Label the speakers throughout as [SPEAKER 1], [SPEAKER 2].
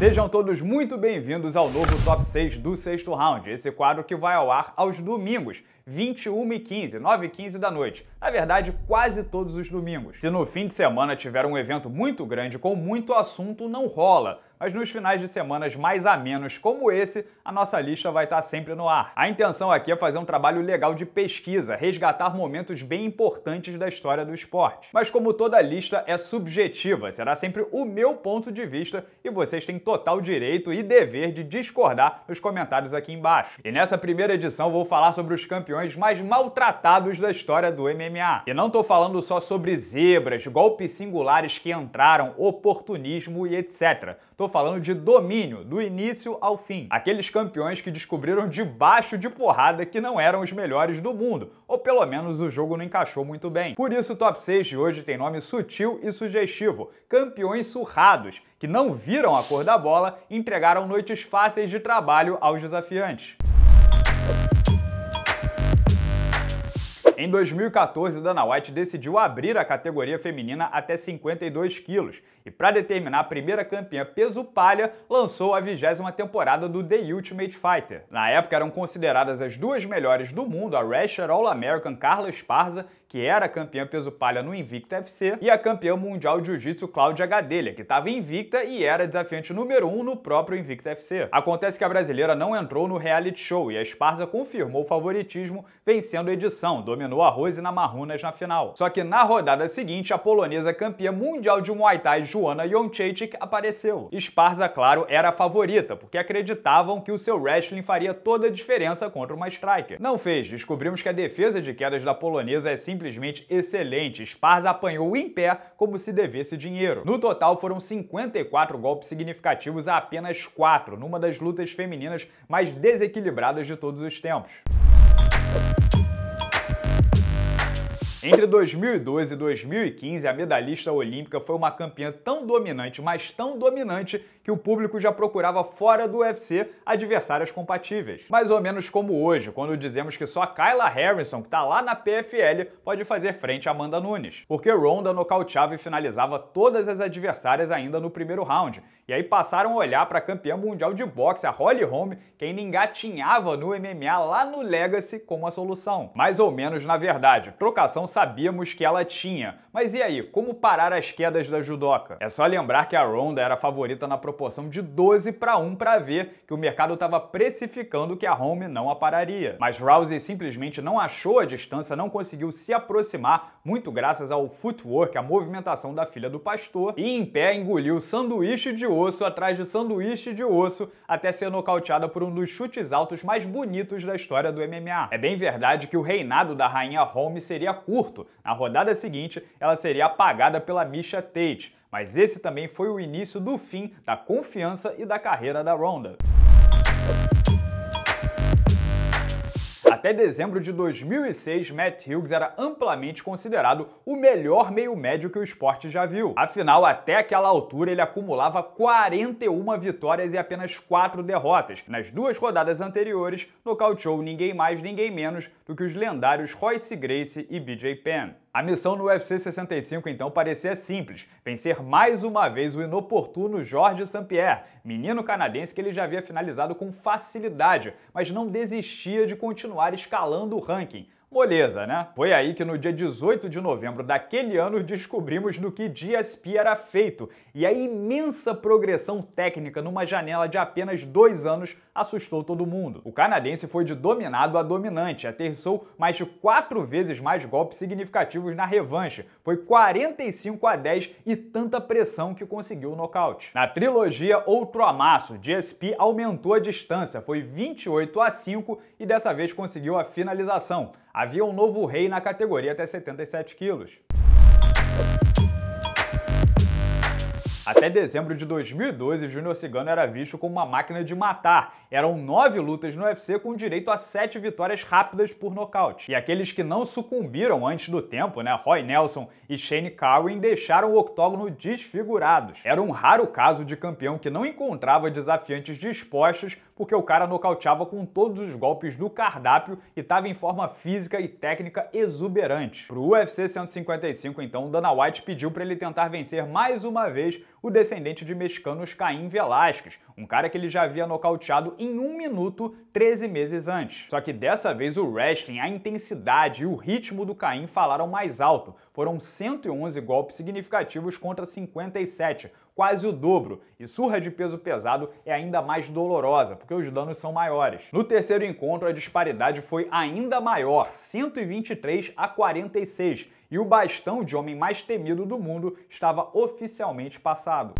[SPEAKER 1] Sejam todos muito bem-vindos ao novo Top 6 do sexto round, esse quadro que vai ao ar aos domingos 21 e 15, 9 e 15 da noite. Na verdade, quase todos os domingos. Se no fim de semana tiver um evento muito grande com muito assunto, não rola mas nos finais de semanas mais a menos, como esse, a nossa lista vai estar sempre no ar. A intenção aqui é fazer um trabalho legal de pesquisa, resgatar momentos bem importantes da história do esporte. Mas como toda lista é subjetiva, será sempre o meu ponto de vista e vocês têm total direito e dever de discordar nos comentários aqui embaixo. E nessa primeira edição vou falar sobre os campeões mais maltratados da história do MMA. E não tô falando só sobre zebras, golpes singulares que entraram, oportunismo e etc. Tô falando de domínio, do início ao fim. Aqueles campeões que descobriram debaixo de porrada que não eram os melhores do mundo, ou pelo menos o jogo não encaixou muito bem. Por isso o top 6 de hoje tem nome sutil e sugestivo: campeões surrados, que não viram a cor da bola, entregaram noites fáceis de trabalho aos desafiantes. Em 2014, Dana White decidiu abrir a categoria feminina até 52 quilos e, para determinar a primeira campeã peso palha, lançou a vigésima temporada do The Ultimate Fighter. Na época eram consideradas as duas melhores do mundo a Rasher All-American Carla Esparza, que era campeã peso palha no Invicta FC, e a campeã mundial de jiu-jitsu Cláudia Gadelha, que estava invicta e era desafiante número 1 um no próprio Invicta FC. Acontece que a brasileira não entrou no reality show e a Esparza confirmou o favoritismo, vencendo a edição, dominando eliminou a Rose Namarunas na final. Só que na rodada seguinte, a polonesa campeã mundial de Muay Thai Joanna Jonchechik apareceu. Esparza, claro, era a favorita, porque acreditavam que o seu wrestling faria toda a diferença contra uma striker. Não fez, descobrimos que a defesa de quedas da polonesa é simplesmente excelente. Esparza apanhou em pé como se devesse dinheiro. No total foram 54 golpes significativos a apenas 4, numa das lutas femininas mais desequilibradas de todos os tempos. Entre 2012 e 2015, a medalhista olímpica foi uma campeã tão dominante, mas tão dominante, que o público já procurava fora do UFC adversárias compatíveis. Mais ou menos como hoje, quando dizemos que só Kyla Harrison, que tá lá na PFL, pode fazer frente a Amanda Nunes. Porque Ronda nocauteava e finalizava todas as adversárias ainda no primeiro round. E aí passaram a olhar para a campeã mundial de boxe, a Holly Holm, que ainda engatinhava no MMA lá no Legacy como a solução. Mais ou menos, na verdade, trocação sabíamos que ela tinha. Mas e aí, como parar as quedas da judoca? É só lembrar que a Ronda era a favorita na proporção de 12 para 1 para ver que o mercado estava precificando que a Home não a pararia. Mas Rousey simplesmente não achou a distância, não conseguiu se aproximar, muito graças ao footwork, a movimentação da filha do pastor, e em pé engoliu sanduíche de osso atrás de sanduíche de osso até ser nocauteada por um dos chutes altos mais bonitos da história do MMA. É bem verdade que o reinado da rainha Home seria curto curto. Na rodada seguinte, ela seria apagada pela Misha Tate, mas esse também foi o início do fim da confiança e da carreira da Ronda. Até dezembro de 2006, Matt Hughes era amplamente considerado o melhor meio médio que o esporte já viu. Afinal, até aquela altura ele acumulava 41 vitórias e apenas 4 derrotas. Nas duas rodadas anteriores, nocauteou ninguém mais, ninguém menos do que os lendários Royce Gracie e BJ Penn. A missão no UFC 65 então parecia simples: vencer mais uma vez o inoportuno Jorge St-Pierre, menino canadense que ele já havia finalizado com facilidade, mas não desistia de continuar escalando o ranking. Moleza, né? Foi aí que no dia 18 de novembro daquele ano descobrimos do que DSP era feito e a imensa progressão técnica numa janela de apenas dois anos assustou todo mundo. O canadense foi de dominado a dominante, aterrissou mais de quatro vezes mais golpes significativos na revanche, foi 45 a 10 e tanta pressão que conseguiu o nocaute. Na trilogia Outro Amasso, DSP aumentou a distância, foi 28 a 5 e dessa vez conseguiu a finalização havia um novo rei na categoria até 77 quilos. Até dezembro de 2012, Júnior Cigano era visto como uma máquina de matar. Eram nove lutas no UFC com direito a sete vitórias rápidas por nocaute. E aqueles que não sucumbiram antes do tempo, né, Roy Nelson e Shane Carwin deixaram o octógono desfigurados. Era um raro caso de campeão que não encontrava desafiantes dispostos porque o cara nocauteava com todos os golpes do cardápio e estava em forma física e técnica exuberante. Pro UFC 155, então, Dana White pediu para ele tentar vencer mais uma vez o descendente de mexicanos Caim Velasquez, um cara que ele já havia nocauteado em um minuto 13 meses antes. Só que dessa vez o wrestling, a intensidade e o ritmo do Caim falaram mais alto. Foram 111 golpes significativos contra 57, quase o dobro, e surra de peso pesado é ainda mais dolorosa, porque os danos são maiores. No terceiro encontro, a disparidade foi ainda maior, 123 a 46, e o bastão de homem mais temido do mundo estava oficialmente passado.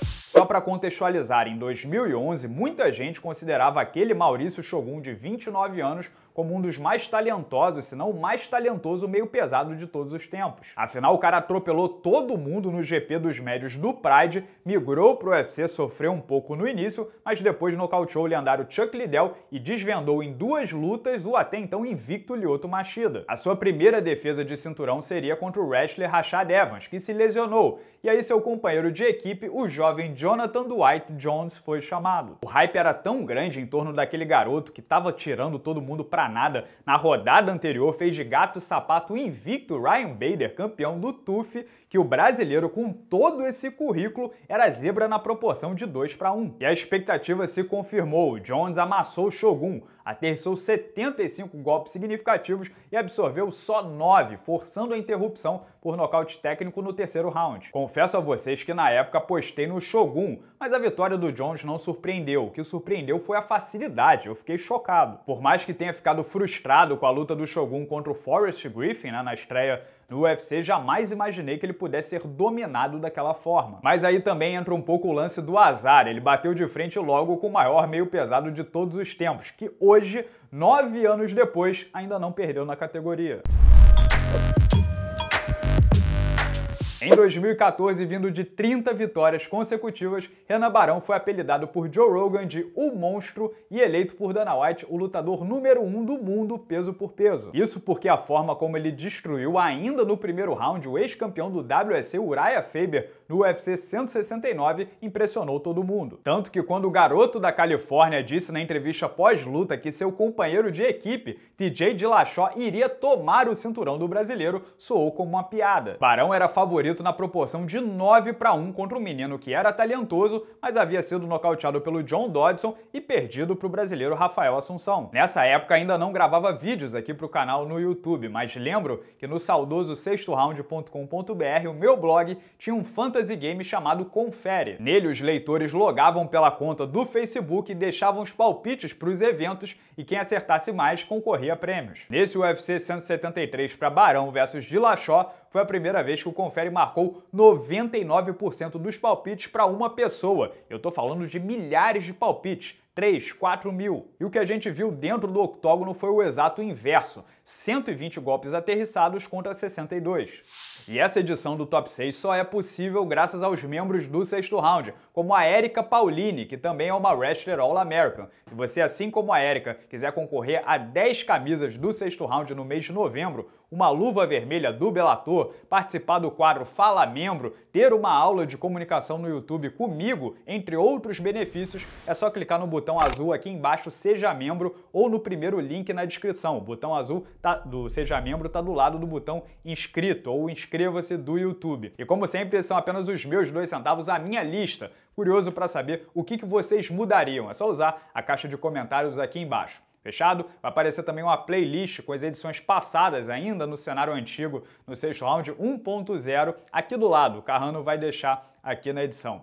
[SPEAKER 1] Só para contextualizar, em 2011, muita gente considerava aquele Maurício Shogun de 29 anos como um dos mais talentosos, se não o mais talentoso meio pesado de todos os tempos. Afinal, o cara atropelou todo mundo no GP dos médios do Pride, migrou pro UFC, sofreu um pouco no início, mas depois nocauteou o lendário Chuck Liddell e desvendou em duas lutas o até então invicto Lyoto Machida. A sua primeira defesa de cinturão seria contra o wrestler Rashad Evans, que se lesionou, e aí seu companheiro de equipe, o jovem Jonathan Dwight Jones, foi chamado. O hype era tão grande em torno daquele garoto que tava tirando todo mundo para Granada na rodada anterior fez de gato-sapato invicto Ryan Bader, campeão do TUF, que o brasileiro, com todo esse currículo, era zebra na proporção de 2 para 1. E a expectativa se confirmou, Jones amassou Shogun, aterrissou 75 golpes significativos e absorveu só 9, forçando a interrupção por nocaute técnico no terceiro round. Confesso a vocês que na época postei no Shogun, mas a vitória do Jones não surpreendeu. O que surpreendeu foi a facilidade, eu fiquei chocado. Por mais que tenha ficado frustrado com a luta do Shogun contra o Forrest Griffin né, na estreia no UFC jamais imaginei que ele pudesse ser dominado daquela forma. Mas aí também entra um pouco o lance do azar, ele bateu de frente logo com o maior meio pesado de todos os tempos, que hoje, nove anos depois, ainda não perdeu na categoria. Em 2014, vindo de 30 vitórias consecutivas, Renan Barão foi apelidado por Joe Rogan de O Monstro e eleito por Dana White o lutador número 1 um do mundo peso por peso. Isso porque a forma como ele destruiu ainda no primeiro round o ex-campeão do WSC Uriah Faber no UFC 169 impressionou todo mundo. Tanto que quando o garoto da Califórnia disse na entrevista pós-luta que seu companheiro de equipe, TJ Dillashaw, iria tomar o cinturão do brasileiro, soou como uma piada. Barão era favorito favorito na proporção de 9 para 1 contra um menino que era talentoso, mas havia sido nocauteado pelo John Dodson e perdido para o brasileiro Rafael Assunção. Nessa época ainda não gravava vídeos aqui para o canal no YouTube, mas lembro que no saudoso sextoround.com.br, o meu blog, tinha um fantasy game chamado Confere. Nele os leitores logavam pela conta do Facebook e deixavam os palpites para os eventos e quem acertasse mais concorria a prêmios. Nesse UFC 173 para Barão versus Dilachó, foi a primeira vez que o Confere marcou 99% dos palpites para uma pessoa. Eu estou falando de milhares de palpites. 3, 4 mil. E o que a gente viu dentro do octógono foi o exato inverso: 120 golpes aterrissados contra 62. E essa edição do Top 6 só é possível graças aos membros do sexto round, como a Erika Paulini, que também é uma wrestler All-American. Se você, assim como a Erika, quiser concorrer a 10 camisas do sexto round no mês de novembro, uma luva vermelha do Belator, participar do quadro Fala Membro, ter uma aula de comunicação no YouTube comigo, entre outros benefícios, é só clicar no botão botão azul aqui embaixo Seja Membro ou no primeiro link na descrição. O botão azul tá do Seja Membro está do lado do botão Inscrito ou Inscreva-se do YouTube. E como sempre, são apenas os meus dois centavos, a minha lista. Curioso para saber o que, que vocês mudariam. É só usar a caixa de comentários aqui embaixo. Fechado? Vai aparecer também uma playlist com as edições passadas ainda no cenário antigo, no sexto round 1.0, aqui do lado. O Carrano vai deixar aqui na edição.